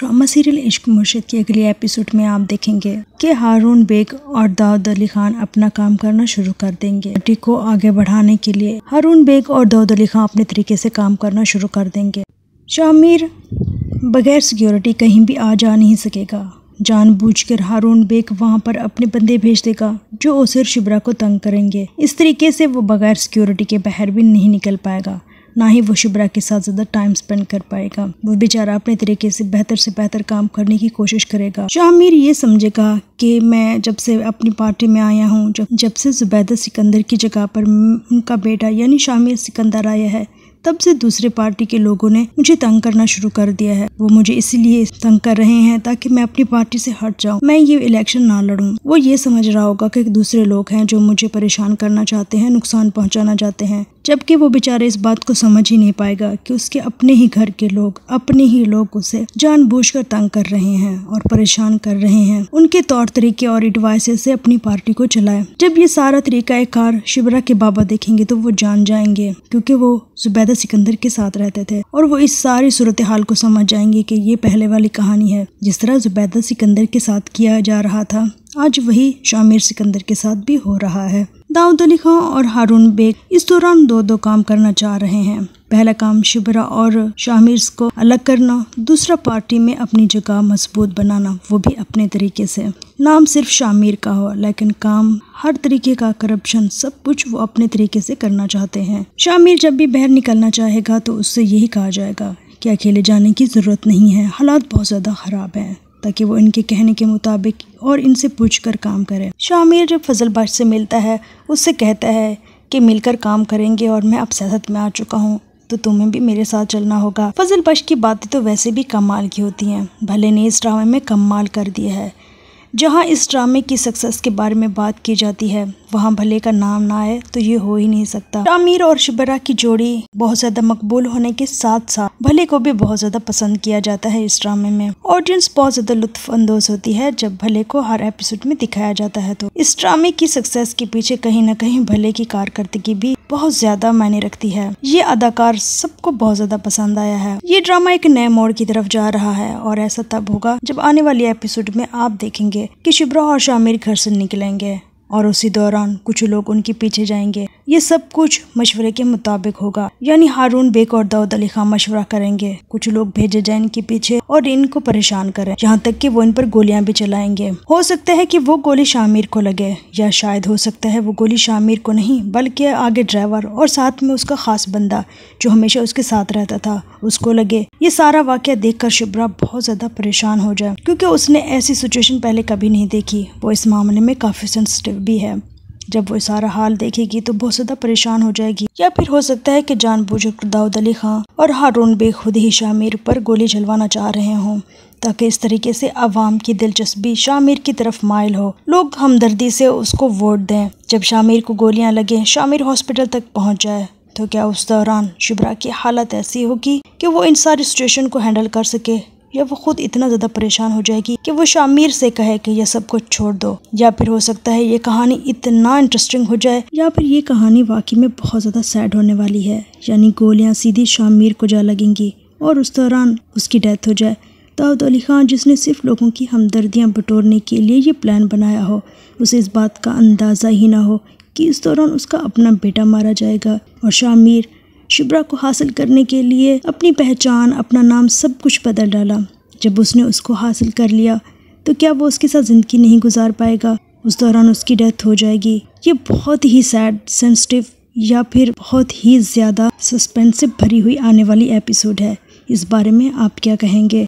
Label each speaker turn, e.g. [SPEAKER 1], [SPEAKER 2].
[SPEAKER 1] drama serial इश्क मुर्शद के अगले एपिसोड में आप देखेंगे कि हारून बेग और दाऊद अली खान अपना काम करना शुरू कर देंगे पार्टी को आगे बढ़ाने के लिए हारून बेग और दाऊद अली खान अपने तरीके से काम करना शुरू कर देंगे शामिर बगैर सिक्योरिटी कहीं भी आ जा नहीं सकेगा जानबूझकर हारून बेग वहां पर अपने बंदे भेज देगा जो ओसर शिबरा को तंग करेंगे इस तरीके से वो बगैर सिक्योरिटी के बाहर भी नहीं निकल पाएगा ना ही वो शुभरा के साथ ज़्यादा टाइम स्पेंड कर पाएगा वो बेचारा अपने तरीके से बेहतर से बेहतर काम करने की कोशिश करेगा शामिर ये समझेगा कि मैं जब से अपनी पार्टी में आया हूँ जब जब से जुबैदा सिकंदर की जगह पर उनका बेटा यानी शामिर सिकंदर आया है तब से दूसरे पार्टी के लोगों ने मुझे तंग करना शुरू कर दिया है वो मुझे इसीलिए तंग कर रहे हैं ताकि मैं अपनी पार्टी से हट जाऊं मैं ये इलेक्शन ना लड़ूं वो ये समझ रहा होगा कि दूसरे लोग हैं जो मुझे परेशान करना चाहते हैं नुकसान पहुंचाना चाहते हैं जबकि वो बेचारा इस बात को समझ ही नहीं पाएगा कि उसके अपने ही घर के लोग अपने ही लोग उसे जानबूझकर तंग कर रहे हैं और परेशान कर रहे हैं उनके तौर तरीके और एडवाइसेस से अपनी पार्टी को चलाए जब ये सारा तरीका कार शिवरा के बाबा देखेंगे तो वो जान जाएंगे क्योंकि वो जुबैदा सिकंदर के साथ रहते थे और वो इस सारी सूरत हाल को समझ जाएंगे कि ये पहले वाली कहानी है जिस तरह जुबैदा सिकंदर के साथ किया जा रहा था आज वही शामिर सिकंदर के साथ भी हो रहा है दाऊद अली खां और हारून बेग इस दौरान दो दो काम करना चाह रहे हैं पहला काम शिबरा और शामिर्स को अलग करना दूसरा पार्टी में अपनी जगह मजबूत बनाना वो भी अपने तरीके से नाम सिर्फ शामिर का हो लेकिन काम हर तरीके का करप्शन सब कुछ वो अपने तरीके से करना चाहते हैं शामिर जब भी बाहर निकलना चाहेगा तो उससे यही कहा जाएगा कि अकेले जाने की ज़रूरत नहीं है हालात बहुत ज़्यादा ख़राब हैं ताकि वो इनके कहने के मुताबिक और इनसे पूछकर काम करें शामिर जब फजल बाश से मिलता है उससे कहता है कि मिलकर काम करेंगे और मैं अब सियासत में आ चुका हूँ तो तुम्हें भी मेरे साथ चलना होगा फजल बश की बातें तो वैसे भी कमाल की होती हैं भले ने इस ड्रामे में कमाल कर दिया है जहाँ इस ड्रामे की सक्सेस के बारे में बात की जाती है वहाँ भले का नाम ना आए तो ये हो ही नहीं सकता आमिर और शिबरा की जोड़ी बहुत ज्यादा मकबूल होने के साथ साथ भले को भी बहुत ज्यादा पसंद किया जाता है इस ड्रामे में ऑडियंस बहुत ज्यादा लुत्फ अंदोज होती है जब भले को हर एपिसोड में दिखाया जाता है तो इस ड्रामे की सक्सेस के पीछे कहीं ना कहीं भले की कारकर्दगी भी बहुत ज्यादा मायने रखती है ये अदाकार सबको बहुत ज्यादा पसंद आया है ये ड्रामा एक नए मोड़ की तरफ जा रहा है और ऐसा तब होगा जब आने वाले एपिसोड में आप देखेंगे कि शिब्रा और शामिर घर से निकलेंगे और उसी दौरान कुछ लोग उनके पीछे जाएंगे ये सब कुछ मशवरे के मुताबिक होगा यानी हारून बेग और दाऊद अली खान मशवरा करेंगे कुछ लोग भेजे जाए इनके पीछे और इनको परेशान करें यहाँ तक कि वो इन पर गोलियां भी चलाएंगे हो सकता है कि वो गोली शामिर को लगे या शायद हो सकता है वो गोली शामिर को नहीं बल्कि आगे ड्राइवर और साथ में उसका खास बंदा जो हमेशा उसके साथ रहता था उसको लगे ये सारा वाक्य कर शुभ्रा बहुत ज्यादा परेशान हो जाए क्यूँकी उसने ऐसी सिचुएशन पहले कभी नहीं देखी वो इस मामले में काफी सेंसिटिव भी है जब वो सारा हाल देखेगी तो बहुत ज़्यादा परेशान हो जाएगी या फिर हो सकता है कि जानबूझकर दाऊद अली खां और हारून बे खुद ही शामिर पर गोली चलवाना चाह रहे हों ताकि इस तरीके से अवाम की दिलचस्पी शामिर की तरफ मायल हो लोग हमदर्दी से उसको वोट दें जब शामिर को गोलियां लगे शामिर हॉस्पिटल तक पहुंच जाए तो क्या उस दौरान शिबरा की हालत ऐसी होगी कि वो इन सारी सिचुएशन को हैंडल कर सके या वो खुद इतना ज़्यादा परेशान हो जाएगी कि वो शामिर से कहे कि यह सब कुछ छोड़ दो या फिर हो सकता है ये कहानी इतना इंटरेस्टिंग हो जाए या फिर ये कहानी वाकई में बहुत ज़्यादा सैड होने वाली है यानी गोलियाँ सीधी शामिर को जा लगेंगी और उस दौरान उसकी डेथ हो जाए दाऊद अली खान जिसने सिर्फ लोगों की हमदर्दियाँ बटोरने के लिए ये प्लान बनाया हो उसे इस बात का अंदाज़ा ही ना हो कि इस दौरान उसका अपना बेटा मारा जाएगा और शामिर शिबरा को हासिल करने के लिए अपनी पहचान अपना नाम सब कुछ बदल डाला जब उसने उसको हासिल कर लिया तो क्या वो उसके साथ ज़िंदगी नहीं गुजार पाएगा उस दौरान उसकी डेथ हो जाएगी ये बहुत ही सैड सेंसिटिव या फिर बहुत ही ज़्यादा सस्पेंस से भरी हुई आने वाली एपिसोड है इस बारे में आप क्या कहेंगे